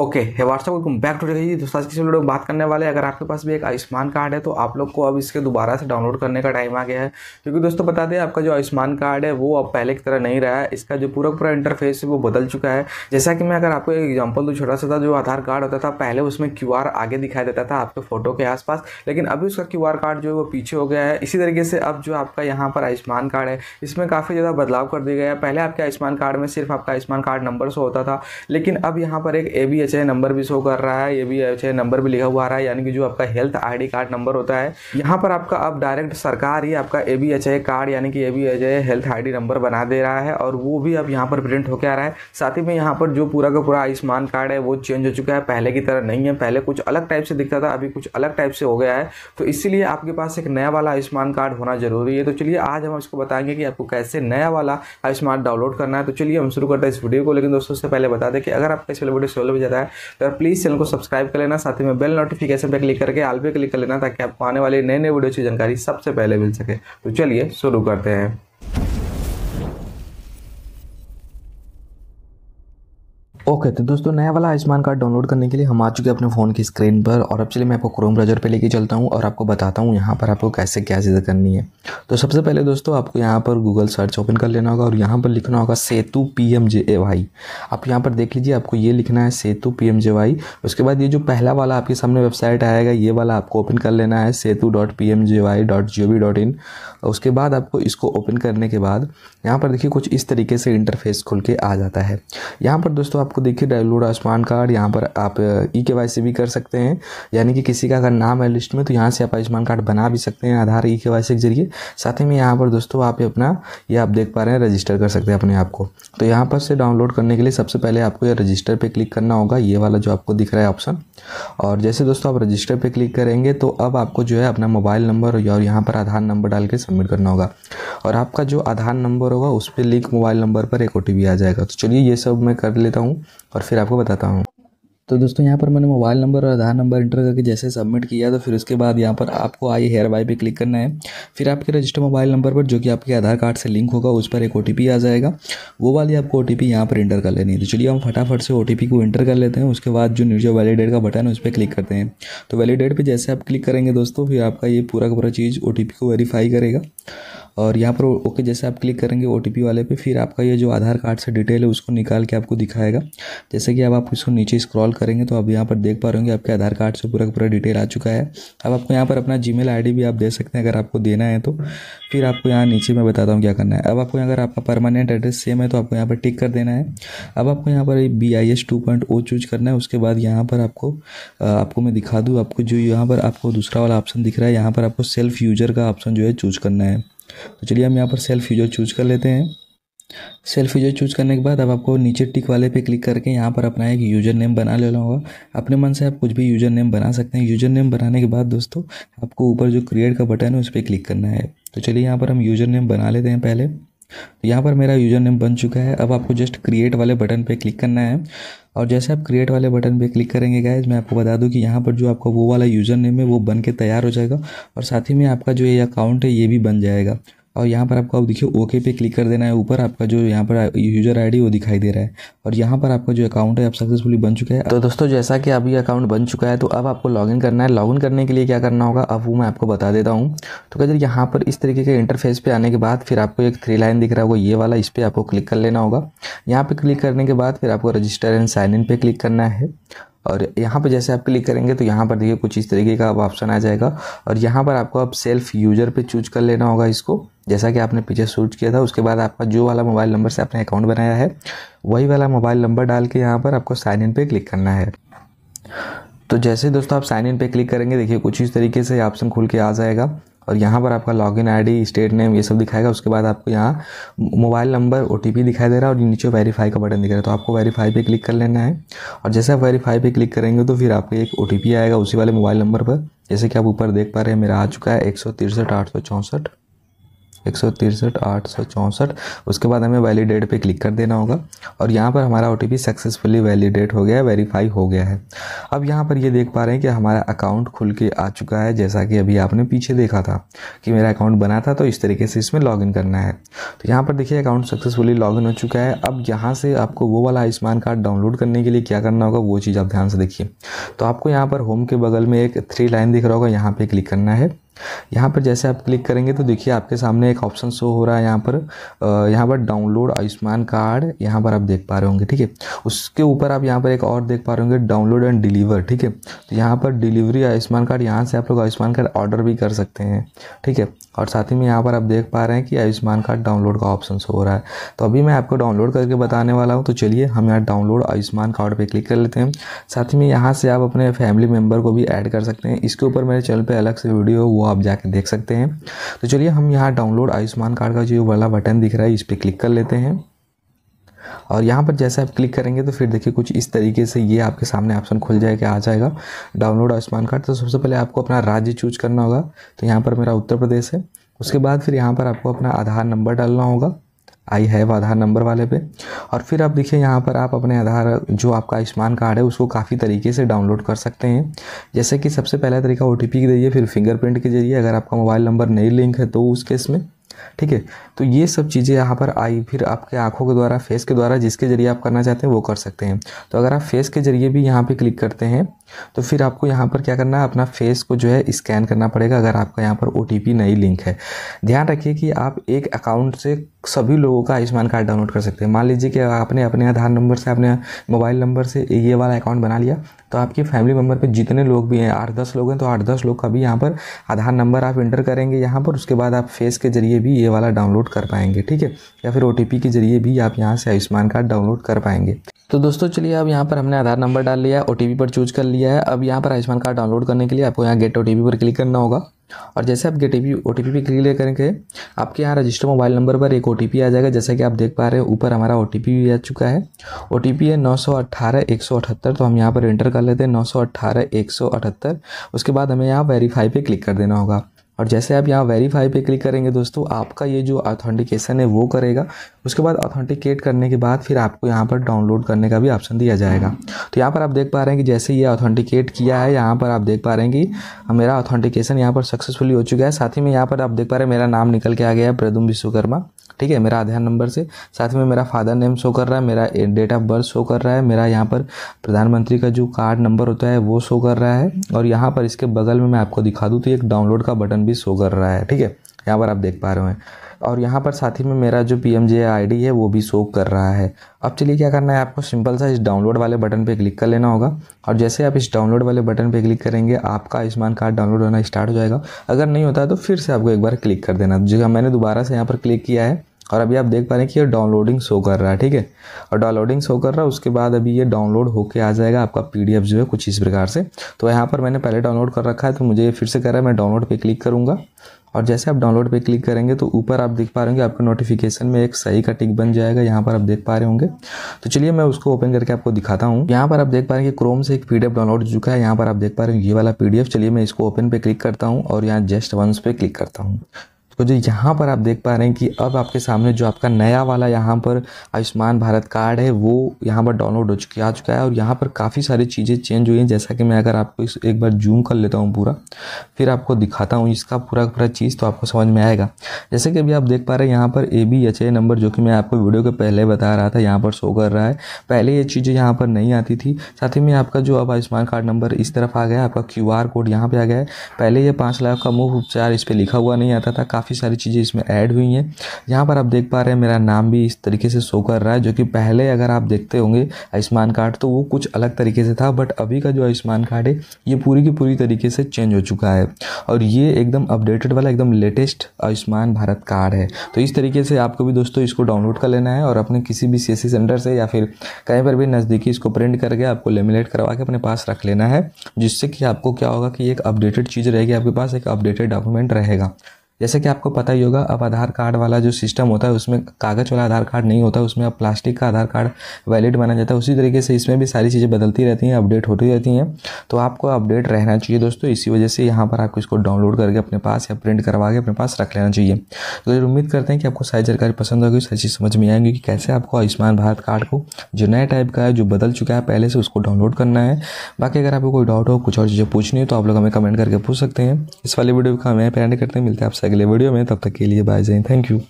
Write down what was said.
okay है what's up welcome back to रही दोस्तों आज किसी लोग बात करने वाले अगर आपके पास भी एक आयुष्मान कार्ड है तो आप लोग को अब इसके दोबारा से डाउनलोड करने का टाइम आ गया है क्योंकि दोस्तों बता दें आपका जो आयुष्मान कार्ड है वो अब पहले की तरह नहीं रहा है इसका जो पूरा पूरा इंटरफेस है वो बदल चुका है जैसा कि मैं अगर आपको एक एग्जाम्पल दूँ छोटा सा था जो आधार कार्ड होता था पहले उसमें क्यू आगे दिखाई देता था आपके फोटो के आसपास लेकिन अभी उसका क्यू कार्ड जो है वो पीछे हो गया है इसी तरीके से अब जो आपका यहाँ पर आयुष्मान कार्ड है इसमें काफ़ी ज़्यादा बदलाव कर दिया गया है पहले आपके आयुष्मान कार्ड में सिर्फ आपका आयुष्मान कार्ड नंबर से होता था लेकिन अब यहाँ पर एक ए अच्छे नंबर भी शो कर रहा है ये भी अच्छे नंबर भी लिखा हुआ आ रहा है यानी कि जो आपका हेल्थ आईडी कार्ड नंबर होता है यहाँ पर आपका अब डायरेक्ट सरकार ही आपका A B H I card यानी कि A B H I health I D number बना दे रहा है और वो भी अब यहाँ पर प्रिंट होकर आ रहा है साथ ही में यहाँ पर जो पूरा का पूरा आयुष्मान कार्ड है वो चेंज हो चुका है पहले की तरह नहीं है पहले कुछ अलग टाइप से दिखता था अभी कुछ अलग टाइप से हो गया है तो इसीलिए आपके पास एक नया वाला आयुष्मान कार्ड होना जरूरी है तो चलिए आज हम इसको बताएंगे कि आपको कैसे नया वाला आयुष्मान डाउनलोड करना है तो चलिए हम शुरू करते हैं इस वीडियो को लेकिन दोस्तों से पहले बता दें कि अगर आपका इस वीडियो सोलह बजे जाता है तो प्लीज़ चैनल को सब्सक्राइब कर लेना साथ ही में बेल नोटिफिकेशन पर क्लिक करके आल पे क्लिक कर लेना ताकि आपको आने वाली नए नए वीडियो की जानकारी सबसे पहले मिल सके तो चलिए शुरू करते हैं ओके okay, तो दोस्तों नया वाला आयुष्मान कार्ड डाउनलोड करने के लिए हम आ चुके हैं अपने फ़ोन की स्क्रीन पर और अब चलिए मैं आपको क्रोम ब्राउज़र पे लेके चलता हूँ और आपको बताता हूँ यहाँ पर आपको कैसे क्या चीज़ें करनी है तो सबसे पहले दोस्तों आपको यहाँ पर गूगल सर्च ओपन कर लेना होगा और यहाँ पर लिखना होगा Setu P M J A Y आप यहाँ पर देख लीजिए आपको ये लिखना है Setu P M J Y उसके बाद ये जो पहला वाला आपके सामने वेबसाइट आएगा ये वाला आपको ओपन कर लेना है Setu dot P M J Y dot G O V dot in उसके बाद आपको इसको ओपन करने के बाद यहाँ पर देखिए कुछ इस तरीके से इंटरफेस खुल के आ जाता है यहाँ पर दोस्तों आप आपको देखिए डाउनलोड आयुष्मान कार्ड यहाँ पर आप ई के वाई भी कर सकते हैं यानी कि किसी का अगर नाम है लिस्ट में तो यहाँ से आप आयुष्मान कार्ड बना भी सकते हैं आधार ई के वाई के जरिए साथ ही में यहाँ पर दोस्तों आप अपना ये आप देख पा रहे हैं रजिस्टर कर सकते हैं अपने आप को तो यहाँ पर से डाउनलोड करने के लिए सबसे पहले आपको ये रजिस्टर पर क्लिक करना होगा ये वाला जो आपको दिख रहा है ऑप्शन और जैसे दोस्तों आप रजिस्टर पर क्लिक करेंगे तो अब आपको जो है अपना मोबाइल नंबर और यहाँ पर आधार नंबर डाल के सबमिट करना होगा और आपका जो आधार नंबर होगा उस पर लिंक मोबाइल नंबर पर एक ओ आ जाएगा तो चलिए ये सब मैं कर लेता हूँ और फिर आपको बताता हूँ तो दोस्तों यहाँ पर मैंने मोबाइल नंबर और आधार नंबर इंटर करके जैसे सबमिट किया तो फिर उसके बाद यहाँ पर आपको आई हेयर बाई पे क्लिक करना है फिर आपके रजिस्टर मोबाइल नंबर पर जो कि आपके आधार कार्ड से लिंक होगा उस पर एक ओ आ जाएगा वो वाली आपको ओ टी पी यहाँ पर इंटर कर लेनी है तो चलिए हम फटाफट से ओ को इंटर कर लेते हैं उसके बाद जो न्यूज वैलीडेट का बटन है उस पर क्लिक करते हैं तो वैलीडेट पर जैसे आप क्लिक करेंगे दोस्तों फिर आपका ये पूरा का पूरा चीज़ ओ को वेरीफाई करेगा और यहाँ पर ओके जैसे आप क्लिक करेंगे ओ वाले पे फिर आपका ये जो आधार कार्ड से डिटेल है उसको निकाल के आपको दिखाएगा जैसे कि अब आप इसको नीचे स्क्रॉल करेंगे तो अब यहाँ पर देख पा रहे होंगे आपके आधार कार्ड से पूरा पूरा डिटेल आ चुका है अब आपको यहाँ पर अपना जी मेल भी आप दे सकते हैं अगर आपको देना है तो फिर आपको यहाँ नीचे मैं बताता हूँ क्या करना है अब आपको अगर आपका परमानेंट एड्रेस सेम है तो आपको यहाँ पर टिक कर देना है अब आपको यहाँ पर B I S two point O choose करना है उसके बाद यहाँ पर आपको आपको मैं दिखा दूँ आपको जो यहाँ पर आपको दूसरा वाला ऑप्शन दिख रहा है यहाँ पर आपको सेल्फ यूजर का ऑप्शन जो है चूज करना है तो चलिए हम यहाँ पर सेल्फ यूजर चूज कर लेते हैं सेल्फ यूजर चूज करने के बाद अब आपको नीचे टिक वाले पे क्लिक करके यहाँ पर अपना एक यूजर नेम बना लेना होगा अपने मन से आप कुछ भी यूजर नेम बना सकते हैं यूजर नेम बनाने के बाद दोस्तों आपको ऊपर जो क्रिएट का बटन है उस पर क्लिक करना है तो चलिए यहाँ पर हम यूजर नेम बना लेते हैं पहले तो यहाँ पर मेरा यूज़र नेम बन चुका है अब आपको जस्ट क्रिएट वाले बटन पे क्लिक करना है और जैसे आप क्रिएट वाले बटन पे क्लिक करेंगे गाइज मैं आपको बता दूं कि यहाँ पर जो आपका वो वाला यूज़र नेम है वो बन के तैयार हो जाएगा और साथ ही में आपका जो ये अकाउंट है ये भी बन जाएगा और यहाँ पर आपको अब देखिए ओके पे क्लिक कर देना है ऊपर आपका जो यहाँ पर यूजर आईडी वो दिखाई दे रहा है और यहाँ पर आपका जो अकाउंट है अब सक्सेसफुली बन चुका है तो दोस्तों जैसा कि अभी अकाउंट बन चुका है तो अब आपको लॉगिन करना है लॉगिन करने के लिए क्या करना होगा अब वो मैं आपको बता देता हूँ तो कहते यहाँ पर इस तरीके के इंटरफेस पर आने के बाद फिर आपको एक थ्री लाइन दिख रहा होगा ये वाला इस पर आपको क्लिक कर लेना होगा यहाँ पर क्लिक करने के बाद फिर आपको रजिस्टर एंड साइन इन पर क्लिक करना है और यहाँ पर जैसे आप क्लिक करेंगे तो यहाँ पर देखिए कुछ इस तरीके का अब ऑप्शन आ जाएगा और यहाँ पर आपको अब सेल्फ यूजर पे चूज कर लेना होगा इसको जैसा कि आपने पीछे सर्च किया था उसके बाद आपका जो वाला मोबाइल नंबर से आपने अकाउंट बनाया है वही वाला मोबाइल नंबर डाल के यहाँ पर आपको साइन इन पर क्लिक करना है तो जैसे दोस्तों आप साइन इन पे क्लिक करेंगे देखिए कुछ इस तरीके से ऑप्शन खुल के आ जाएगा और यहाँ पर आपका लॉगिन आईडी स्टेट नेम ये सब दिखाएगा उसके बाद आपको यहाँ मोबाइल नंबर ओ दिखाई दे रहा है और नीचे वेरीफाई का बटन दिख रहा है तो आपको वेरीफाई पे क्लिक कर लेना है और जैसे आप वेरीफाई पे क्लिक करेंगे तो फिर आपको एक ओ आएगा उसी वाले मोबाइल नंबर पर जैसे कि आप ऊपर देख पा रहे हैं मेरा आ चुका है एक सौ तिरसठ आठ सौ चौंसठ एक सौ तिरसठ आठ सौ चौंसठ उसके बाद हमें वैलिडेट पे क्लिक कर देना होगा और यहाँ पर हमारा ओ सक्सेसफुली वैलिडेट हो गया है वेरीफाई हो गया है अब यहाँ पर ये देख पा रहे हैं कि हमारा अकाउंट खुल के आ चुका है जैसा कि अभी आपने पीछे देखा था कि मेरा अकाउंट बना था तो इस तरीके से इसमें लॉग करना है तो यहाँ पर देखिए अकाउंट सक्सेसफुली लॉग हो चुका है अब यहाँ से आपको वो वाला आयुष्मान कार्ड डाउनलोड करने के लिए क्या करना होगा वो चीज़ आप ध्यान से देखिए तो आपको यहाँ पर होम के बगल में एक थ्री लाइन दिख रहा होगा यहाँ पर क्लिक करना है यहाँ पर जैसे आप क्लिक करेंगे तो देखिए आपके सामने एक ऑप्शन शो हो रहा है यहाँ पर यहाँ पर डाउनलोड आयुष्मान कार्ड यहाँ पर आप देख पा रहे होंगे ठीक है उसके ऊपर आप यहाँ पर एक और देख पा रहे होंगे डाउनलोड एंड डिलीवर ठीक है तो यहाँ पर डिलीवरी आयुष्मान कार्ड यहाँ से आप लोग आयुष्मान कार्ड ऑर्डर भी कर सकते हैं ठीक है और साथ ही में यहाँ पर आप देख पा रहे हैं कि आयुष्मान कार्ड डाउनलोड का ऑप्शन हो रहा है तो अभी मैं आपको डाउनलोड करके बताने वाला हूँ तो चलिए हम यहाँ डाउनलोड आयुष्मान कार्ड पर क्लिक कर लेते हैं साथ ही में यहाँ से आप अपने फैमिली मेम्बर को भी ऐड कर सकते हैं इसके ऊपर मेरे चैनल पर अलग से वीडियो हुआ आप जाके देख सकते हैं तो चलिए हम यहाँ डाउनलोड आयुष्मान कार्ड का जो वाला बटन दिख रहा है इस पर क्लिक कर लेते हैं और यहाँ पर जैसे आप क्लिक करेंगे तो फिर देखिए कुछ इस तरीके से ये आपके सामने ऑप्शन खुल जाएगा आ जाएगा डाउनलोड आयुष्मान कार्ड तो सबसे पहले आपको अपना राज्य चूज करना होगा तो यहाँ पर मेरा उत्तर प्रदेश है उसके बाद फिर यहाँ पर आपको अपना आधार नंबर डालना होगा आई हैव आधार नंबर वाले पे और फिर आप देखिए यहाँ पर आप अपने आधार जो आपका आयुष्मान कार्ड है उसको काफ़ी तरीके से डाउनलोड कर सकते हैं जैसे कि सबसे पहला तरीका ओ टी के जरिए फिर फिंगरप्रिंट के जरिए अगर आपका मोबाइल नंबर नहीं लिंक है तो उस केस में ठीक है तो ये सब चीज़ें यहाँ पर आई फिर आपके आंखों के द्वारा फेस के द्वारा जिसके ज़रिए आप करना चाहते हैं वो कर सकते हैं तो अगर आप फेस के ज़रिए भी यहाँ पे क्लिक करते हैं तो फिर आपको यहाँ पर क्या करना है अपना फेस को जो है स्कैन करना पड़ेगा अगर आपका यहाँ पर ओ नहीं लिंक है ध्यान रखिए कि आप एक अकाउंट से सभी लोगों का आयुष्मान कार्ड डाउनलोड कर सकते हैं मान लीजिए कि आपने अपने आधार नंबर से अपने मोबाइल नंबर से ये वाला अकाउंट बना लिया तो आपकी फैमिली मेम्बर पे जितने लोग भी हैं आठ दस लोग हैं तो आठ दस लोग का भी यहाँ पर आधार नंबर आप इंटर करेंगे यहाँ पर उसके बाद आप फेस के जरिए भी ये वाला डाउनलोड कर पाएंगे ठीक है या फिर ओ के जरिए भी आप यहाँ से आयुष्मान कार्ड डाउनलोड कर पाएंगे तो दोस्तों चलिए अब यहाँ पर हमने आधार नंबर डाल लिया है ओ पर चूज कर लिया है अब यहाँ पर आयुष्मान कार्ड डाउनलोड करने के लिए आपको यहाँ गेट ओ पर क्लिक करना होगा और जैसे आप गेट ओ टी पी पर क्लिक करेंगे आपके यहाँ रजिस्टर मोबाइल नंबर पर एक ओ आ जाएगा जैसा कि आप देख पा रहे हैं ऊपर हमारा ओ भी आ चुका है ओ है नौ सौ एक सौ अठहत्तर तो हम यहाँ पर एंटर कर लेते हैं नौ सौ एक सौ अठहत्तर उसके बाद हमें यहाँ वेरीफाई पर क्लिक कर देना होगा और जैसे आप यहाँ वेरीफाई पे क्लिक करेंगे दोस्तों आपका ये जो ऑथेंटिकेशन है वो करेगा उसके बाद ऑथेंटिकेट करने के बाद फिर आपको यहाँ पर डाउनलोड करने का भी ऑप्शन दिया जाएगा तो यहाँ पर आप देख पा रहे हैं कि जैसे ये ऑथेंटिकेट किया है यहाँ पर आप देख पा रहे हैं कि मेरा ऑथेंटिकेशन यहाँ पर सक्सेसफुली हो चुका है साथ ही में यहाँ पर आप देख पा रहे हैं मेरा नाम निकल के आ गया है प्रदुम विश्वकर्मा ठीक है मेरा आधार नंबर से साथ में मेरा फादर नेम शो कर रहा है मेरा डेट ऑफ बर्थ शो कर रहा है मेरा यहाँ पर प्रधानमंत्री का जो कार्ड नंबर होता है वो शो कर रहा है और यहाँ पर इसके बगल में मैं आपको दिखा दूँ तो एक डाउनलोड का बटन भी शो कर रहा है ठीक है यहाँ पर आप देख पा रहे हैं और यहाँ पर साथ ही में मेरा जो पी एम है वो भी शो कर रहा है अब चलिए क्या करना है आपको सिंपल सा इस डाउनलोड वाले बटन पे क्लिक कर लेना होगा और जैसे आप इस डाउनलोड वाले बटन पे क्लिक करेंगे आपका आयुष्मान कार्ड डाउनलोड होना स्टार्ट हो जाएगा अगर नहीं होता है तो फिर से आपको एक बार क्लिक कर देना जी मैंने दोबारा से यहाँ पर क्लिक किया है और अभी आप देख पा रहे हैं कि ये डाउनलोडिंग शो कर रहा है ठीक है और डाउनलोडिंग शो कर रहा है उसके बाद अभी ये डाउनलोड होके आ जाएगा आपका पीडीएफ जो है कुछ इस प्रकार से तो यहाँ पर मैंने पहले डाउनलोड कर रखा है तो मुझे फिर से कह रहा है मैं डाउनलोड पे क्लिक करूँगा और जैसे आप डाउनलोड पे क्लिक करेंगे तो ऊपर आप देख पा रहे होंगे आपके नोटिफिकेशन में एक सही का टिक बन जाएगा यहाँ पर आप देख पा रहे होंगे तो चलिए मैं उसको ओपन करके आपको दिखाता हूँ यहाँ पर आप देख पा रहे हैं कि क्रोम से एक पी डाउनलोड हो चुका है यहाँ पर आप देख पा रहे हैं ये वाला पी चलिए मैं इसको ओपन पे क्लिक करता हूँ और यहाँ जस्ट वंस पे क्लिक करता हूँ तो जो यहाँ पर आप देख पा रहे हैं कि अब आपके सामने जो आपका नया वाला यहाँ पर आयुष्मान भारत कार्ड है वो यहाँ पर डाउनलोड हो चुकी आ चुका है और यहाँ पर काफ़ी सारी चीज़ें चेंज हुई हैं जैसा कि मैं अगर आपको इस एक बार जूम कर लेता हूँ पूरा फिर आपको दिखाता हूँ इसका पूरा पूरा चीज़ तो आपको समझ में आएगा जैसे कि अभी आप देख पा रहे हैं यहाँ पर A B H A number जो कि मैं आपको वीडियो के पहले बता रहा था यहाँ पर शो कर रहा है पहले ये चीज़ें यहाँ पर नहीं आती थी साथ ही में आपका जो अब आयुष्मान कार्ड नंबर इस तरफ आ गया आपका क्यू कोड यहाँ पर आ गया है पहले ये पाँच लाख का मुफ्त उपचार इस पर लिखा हुआ नहीं आता था काफ़ी सारी चीज़ें इसमें ऐड हुई हैं यहाँ पर आप देख पा रहे हैं मेरा नाम भी इस तरीके से शो कर रहा है जो कि पहले अगर आप देखते होंगे आयुष्मान कार्ड तो वो कुछ अलग तरीके से था बट अभी का जो आयुष्मान कार्ड है ये पूरी की पूरी तरीके से चेंज हो चुका है और ये एकदम अपडेटेड वाला एकदम लेटेस्ट आयुष्मान भारत कार्ड है तो इस तरीके से आपको भी दोस्तों इसको डाउनलोड कर लेना है और अपने किसी भी सी सेंटर से या फिर कहीं पर भी नज़दीकी इसको प्रिंट करके आपको लेमिनेट करवा के अपने पास रख लेना है जिससे कि आपको क्या होगा कि एक अपडेटेड चीज़ रहेगी आपके पास एक अपडेटेड डॉक्यूमेंट रहेगा जैसे कि आपको पता ही होगा अब आधार कार्ड वाला जो सिस्टम होता है उसमें कागज़ वाला आधार कार्ड नहीं होता उसमें अब प्लास्टिक का आधार कार्ड वैलिड माना जाता है उसी तरीके से इसमें भी सारी चीज़ें बदलती रहती हैं अपडेट होती रहती हैं तो आपको अपडेट रहना चाहिए दोस्तों इसी वजह से यहाँ पर आपको इसको डाउनलोड करके अपने पास या प्रिंट करवा के अपने पास रख लेना चाहिए तो उम्मीद करते हैं कि आपको सारी जानकारी पसंद होगी सारी चीज़ समझ में आएंगी कि कैसे आपको आयुष्मान भारत कार्ड को जो नया टाइप का है जो बदल चुका है पहले से उसको डाउनलोड करना है बाकी अगर आपको कोई डाउट हो कुछ और चीज़ें पूछनी हो तो आप लोग हमें कमेंट करके पूछ सकते हैं इस वाले वीडियो का हमें पैर करते हैं मिलते हैं आप अगले वीडियो में तब तक के लिए बाय जय थैंक यू